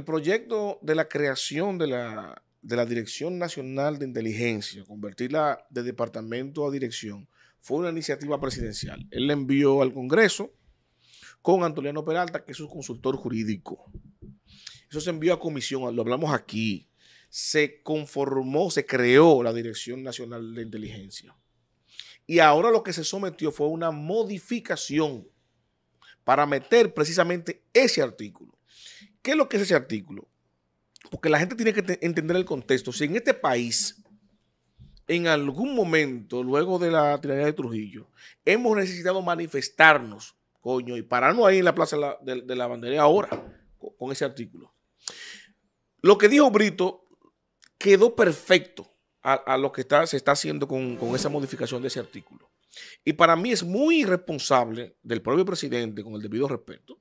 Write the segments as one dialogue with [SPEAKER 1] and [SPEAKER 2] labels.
[SPEAKER 1] El proyecto de la creación de la, de la Dirección Nacional de Inteligencia, convertirla de departamento a dirección, fue una iniciativa presidencial. Él la envió al Congreso con Antoliano Peralta, que es su consultor jurídico. Eso se envió a comisión, lo hablamos aquí. Se conformó, se creó la Dirección Nacional de Inteligencia. Y ahora lo que se sometió fue una modificación para meter precisamente ese artículo. ¿Qué es lo que es ese artículo? Porque la gente tiene que entender el contexto. Si en este país, en algún momento, luego de la tiranía de Trujillo, hemos necesitado manifestarnos, coño, y pararnos ahí en la Plaza de, la Bandera ahora, con, ese artículo. Lo que dijo Brito quedó perfecto a, lo que está, se está haciendo con, con esa modificación de ese artículo. Y para mí es muy irresponsable del propio presidente, con el debido respeto,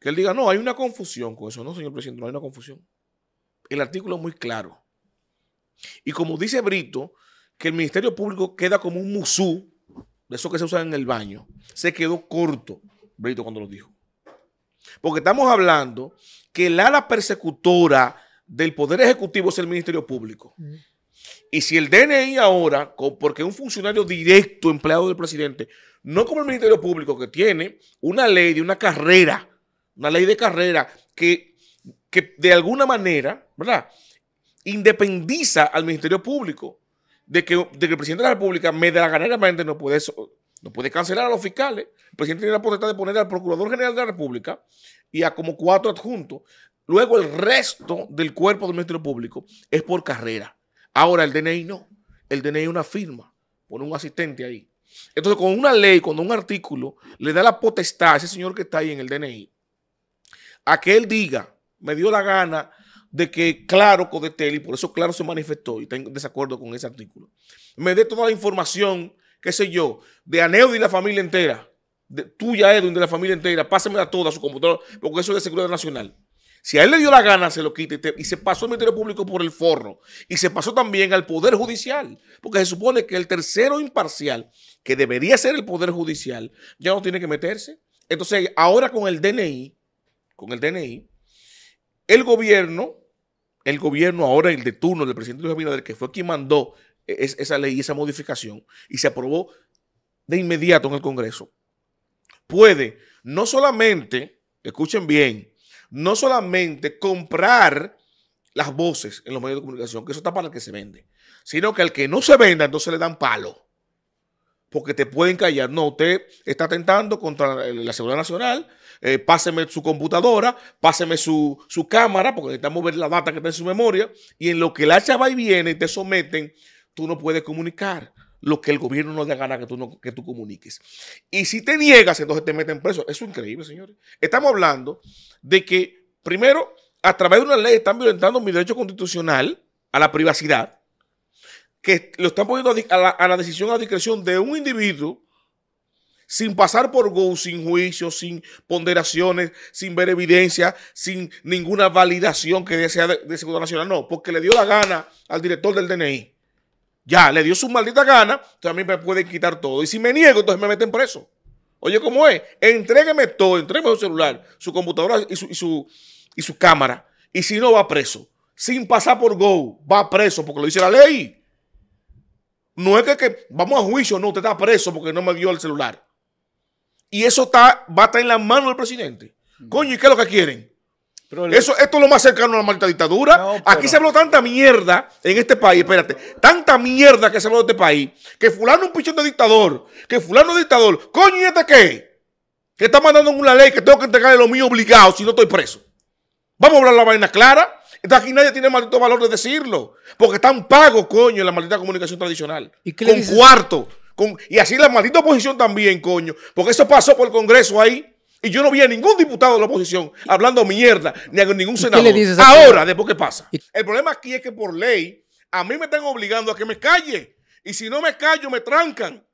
[SPEAKER 1] que él diga, no, hay una confusión con eso. No, señor presidente, no hay una confusión. El artículo es muy claro. Y como dice Brito, que el Ministerio Público queda como un musú de eso que se usa en el baño. Se quedó corto, Brito, cuando lo dijo. Porque estamos hablando que la ala persecutora del Poder Ejecutivo es el Ministerio Público. Mm. Y si el DNI ahora, porque es un funcionario directo empleado del presidente, no como el Ministerio Público que tiene una ley de una carrera una ley de carrera que, de alguna manera, ¿verdad? Independiza al Ministerio Público de que, el presidente de la República no puede, no puede cancelar a los fiscales. El presidente tiene la potestad de poner al Procurador General de la República y a como cuatro adjuntos. Luego el resto del cuerpo del Ministerio Público es por carrera. Ahora el DNI no. El DNI es una firma, pone un asistente ahí. Entonces, con una ley, con un artículo le da la potestad a ese señor que está ahí en el DNI, a que él diga, me dio la gana de que Claro Codetel, y por eso Claro se manifestó, y tengo desacuerdo con ese artículo, me dé toda la información, qué sé yo, de Aneud y la familia entera, de, tuya Edwin, de la familia entera, pásamela toda a su computador, porque eso es de seguridad nacional. Si a él le dio la gana, se lo quita y, y se pasó al Ministerio Público por el forro. Y se pasó también al Poder Judicial, porque se supone que el tercero imparcial, que debería ser el Poder Judicial, ya no tiene que meterse. Entonces, ahora con el DNI, con el DNI, el gobierno, el gobierno ahora, el de turno del presidente Luis Abinader, que fue quien mandó e-, esa ley y esa modificación, y se aprobó de inmediato en el Congreso, puede no solamente, escuchen bien, no solamente comprar las voces en los medios de comunicación, que eso está para el que se vende, sino que al que no se venda, entonces le dan palo porque te pueden callar. No, usted está atentando contra la seguridad nacional. Eh, páseme su computadora, páseme su, su, cámara, porque necesitamos ver la data que está en su memoria. Y en lo que la chava y viene y te someten, tú no puedes comunicar lo que el gobierno no da gana que tú, no, que tú comuniques. Y si te niegas, entonces te meten preso. Eso es increíble, señores. Estamos hablando de que, primero, a través de una ley están violentando mi derecho constitucional a la privacidad que lo están poniendo a la, decisión, a discreción de un individuo sin pasar por go, sin juicio, sin ponderaciones, sin ver evidencia, sin ninguna validación que sea de, Seguridad Nacional. No, porque le dio la gana al director del DNI. Ya, le dio su maldita gana, a mí me pueden quitar todo. Y si me niego, entonces me meten preso. Oye, ¿cómo es? Entrégueme todo, entrégueme su celular, su computadora y y su cámara. Y si no, va preso. Sin pasar por Go, va preso porque lo dice la ley. No es que, vamos a juicio, no, usted está preso porque no me dio el celular. Y eso está, va a estar en la mano del presidente. Mm. Coño, ¿y qué es lo que quieren? Eso, esto es lo más cercano a la maldita dictadura. Aquí se habló tanta mierda en este país, espérate, tanta mierda que se habló de este país, que fulano es un pichón de dictador, que fulano es dictador. Coño, ¿y este qué? Que está mandando una ley que tengo que entregarle lo mío obligado si no estoy preso. Vamos a hablar la vaina clara. Entonces aquí nadie tiene el maldito valor de decirlo. Porque están pagos, coño, en la maldita comunicación tradicional. con cuarto. Con, y así la maldita oposición también, coño. Porque eso pasó por el Congreso ahí. Y yo no vi a ningún diputado de la oposición hablando mierda, ni a ningún senador. Ahora, después qué pasa. El problema aquí es que por ley, a mí me están obligando a que me calle. Y si no me callo, me trancan.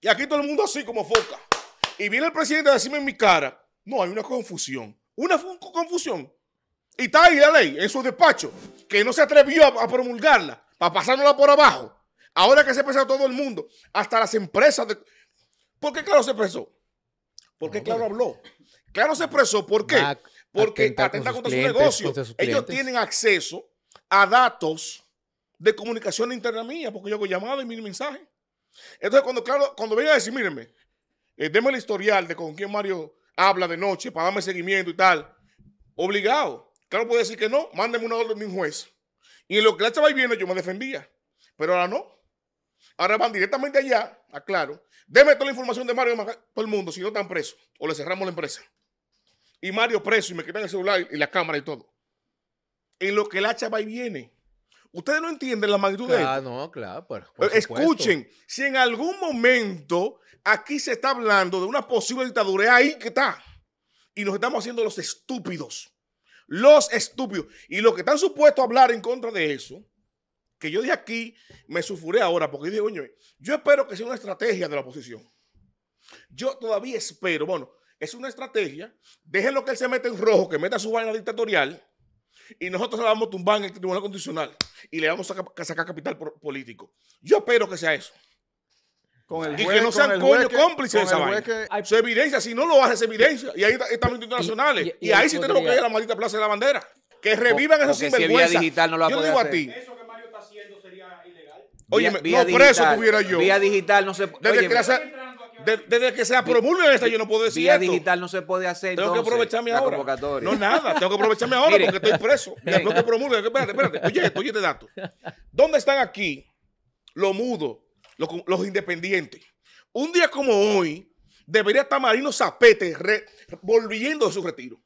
[SPEAKER 1] Y aquí todo el mundo así como foca. Y viene el presidente a decirme en mi cara, no, hay una confusión. Una confusión. Y está ahí la ley en su despacho, que no se atrevió a, promulgarla, para pasárnosla por abajo. Ahora que se pesa todo el mundo, hasta las empresas. ¿Por qué Claro se expresó? ¿por qué Claro habló. Claro se expresó, ¿por qué? Porque atenta, contra, su negocio Ellos tienen acceso a datos de comunicación interna mía, porque yo hago llamadas y mi mensaje. Entonces, cuando claro, cuando venga a decir, mírenme, eh, el historial de con quién Mario habla de noche para darme seguimiento y tal, obligado. Claro, puede decir que no, mándeme una orden de un juez. Y en lo que la y viene, yo me defendía. Pero ahora no. Ahora van directamente allá, aclaro. Deme toda la información de Mario todo el mundo, si no están presos. O le cerramos la empresa. Y Mario preso y me quitan el celular y la cámara y todo. En lo que la chava va y viene. Ustedes no entienden la magnitud de esto. no, claro. Escuchen, si en algún momento aquí se está hablando de una posible dictadura, ahí que está. Y nos estamos haciendo los estúpidos. Los estúpidos. Y los que están supuestos a hablar en contra de eso, que yo de aquí me sufuré ahora, porque yo digo, yo espero que sea una estrategia de la oposición. Yo todavía espero, bueno, es una estrategia. Déjenlo que él se meta en rojo, que meta su vaina dictatorial, y nosotros la vamos a tumbar en el Tribunal Constitucional y le vamos a sacar capital político. Yo espero que sea eso y que no sean coño cómplices de esa vaina. Que... evidencia, si no lo hace, es evidencia. Y ahí los internacionales. Y, ahí sí tenemos que ir a la maldita Plaza de la Bandera. Que revivan esas esos sinvergüenzas. Si digital no lo Yo digo hacer. a ti. Eso que Mario está haciendo sería ilegal. Oye, no preso tuviera yo. Vía digital no se puede. Desde, desde, que se apromulgue esta, yo no puedo decir. Vía digital no se puede hacer. Tengo que aprovecharme ahora. No, nada. Tengo que aprovecharme ahora porque estoy preso. Tengo que promulguen. Espérate, espérate. Oye, oye, este dato. ¿Dónde están aquí los mudos los, independientes. Un día como hoy, debería estar Marino Zapete volviendo de su retiro.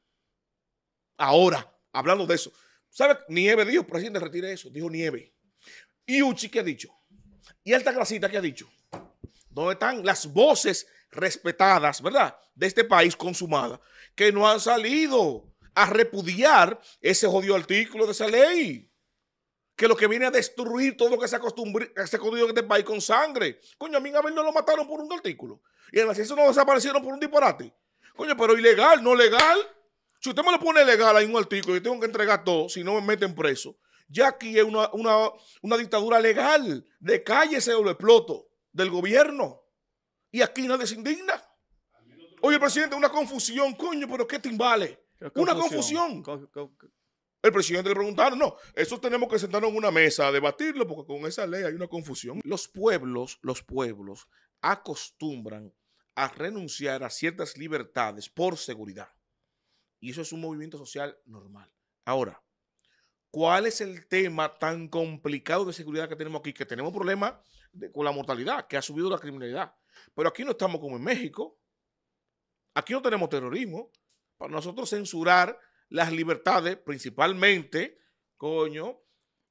[SPEAKER 1] Ahora, hablando de eso. ¿Sabe? Nieve dijo, presidente, retire eso. Dijo Nieve. Y Uchi, ¿qué ha dicho? Y grasita ¿qué ha dicho? ¿Dónde están las voces respetadas, verdad? De este país consumada, que no han salido a repudiar ese jodido artículo de esa ley que lo que viene a destruir todo lo que se ha, en este país con sangre. Coño, a mí a mí no lo mataron por un artículo. Y en ciencia no desaparecieron por un disparate. Coño, pero ilegal, no legal. Si usted me lo pone legal hay un artículo, y tengo que entregar todo, si no me meten preso. Ya aquí es una, dictadura legal. De calle se lo exploto del gobierno. Y aquí nadie se indigna. Oye, presidente, una confusión, coño, pero ¿qué timbales? Una confusión. confusión. El presidente le preguntaron, no, eso tenemos que sentarnos en una mesa a debatirlo porque con esa ley hay una confusión. Los pueblos, los pueblos acostumbran a renunciar a ciertas libertades por seguridad. Y eso es un movimiento social normal. Ahora, ¿cuál es el tema tan complicado de seguridad que tenemos aquí? Que tenemos problemas de, con la mortalidad, que ha subido la criminalidad. Pero aquí no estamos como en México. Aquí no tenemos terrorismo. Para nosotros censurar las libertades, principalmente, coño,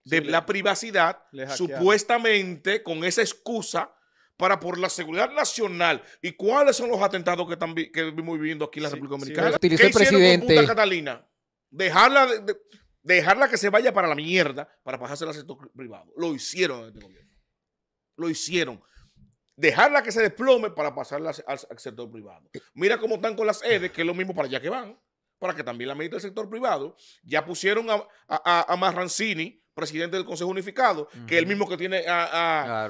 [SPEAKER 1] de la privacidad, supuestamente con esa excusa para por la seguridad nacional y cuáles son los atentados que, están viviendo aquí en la República Dominicana. el presidente? Catalina? Dejarla, dejarla que se vaya para la mierda para pasarse al sector privado. Lo hicieron este gobierno. Lo hicieron. Dejarla que se desplome para pasarla al, sector privado. Mira cómo están con las EDES, que es lo mismo para allá que van para que también la medite del sector privado. Ya pusieron a, a, a Marrancini, presidente del Consejo Unificado, que es el mismo que tiene a,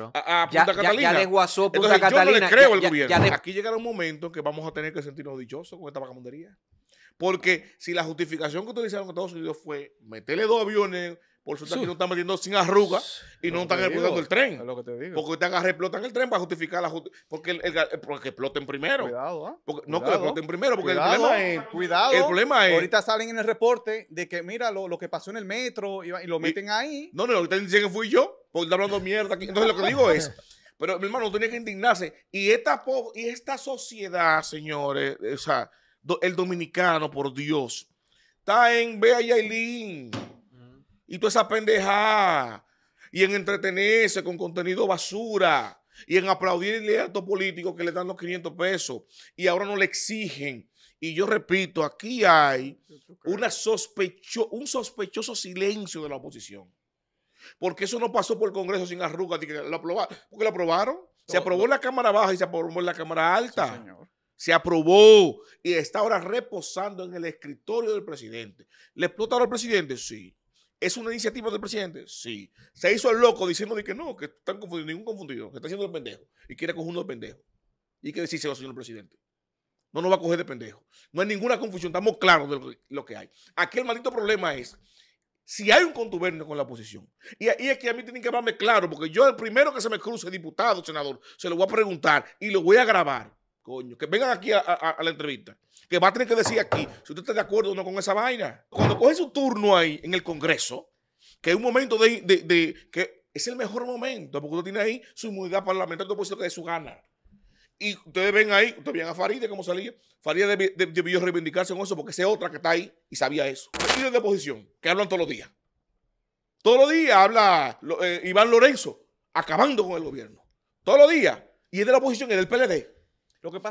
[SPEAKER 1] Punta Catalina. Ya, Yo no le creo al gobierno. Aquí llegará un momento que vamos a tener que sentirnos dichosos con esta vagabundería. Porque si la justificación que utilizaron Estados Unidos fue meterle dos aviones por suerte aquí no están metiendo sin arrugas y no, están explotando el tren. Es lo que te digo. Porque están a explotan el tren para justificar la justicia. porque, el, eh, exploten primero. Cuidado, ¿ah? No, que exploten primero. Porque el problema es. Cuidado. El problema es. Ahorita salen en el reporte de que, mira, lo, que pasó en el metro y, lo meten ahí. No, no, ahorita dicen que fui yo, porque está hablando mierda aquí. Entonces lo que digo es. Pero, mi hermano, tenía que indignarse. Y esta, y esta sociedad, señores, o sea, el dominicano, por Dios, está en Bea y toda esa pendeja Y en entretenerse con contenido basura. Y en aplaudirle a estos políticos que le dan los 500 pesos. Y ahora no le exigen. Y yo repito, aquí hay una sospecho, un sospechoso silencio de la oposición. Porque eso no pasó por el Congreso sin arrugas. ¿por qué porque lo aprobaron. Se aprobó en la Cámara Baja y se aprobó en la Cámara Alta. Se aprobó y está ahora reposando en el escritorio del presidente. ¿Le explota al presidente? Sí. ¿Es una iniciativa del presidente? Sí. Se hizo el loco diciendo de que no, que están confundidos, ningún confundido, que está haciendo el pendejo y quiere coger uno de pendejo. Y que decirse, oh, señor presidente. No nos va a coger de pendejo. No hay ninguna confusión, estamos claros de lo que hay. Aquí el maldito problema es si hay un contubernio con la oposición. Y, aquí es que a mí tienen que hablarme claro, porque yo el primero que se me cruce, diputado, senador, se lo voy a preguntar y lo voy a grabar. Coño, que vengan aquí a, la entrevista. Que va a tener que decir aquí si usted está de acuerdo o no con esa vaina. Cuando coge su turno ahí en el Congreso, que es un momento de, que es el mejor momento, porque usted tiene ahí su inmunidad parlamentaria, que de su gana. Y ustedes ven ahí, ustedes ven a Faride cómo salía. Faride debió, reivindicarse con eso porque esa es otra que está ahí y sabía eso. Y de oposición, que hablan todos los días. Todos los días habla eh, Iván Lorenzo, acabando con el gobierno. Todos los días. Y es de la oposición, es del PLD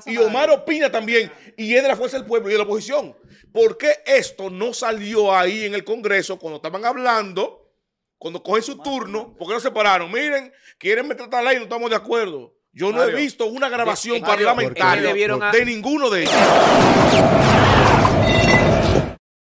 [SPEAKER 1] y Omar opina también, y es de la fuerza del pueblo y de la oposición. ¿Por qué esto no salió ahí en el Congreso cuando estaban hablando, cuando cogen su turno? ¿Por qué no se pararon? Miren, quieren meter tal ley, no estamos de acuerdo. Yo no he visto una grabación parlamentaria de ninguno de ellos.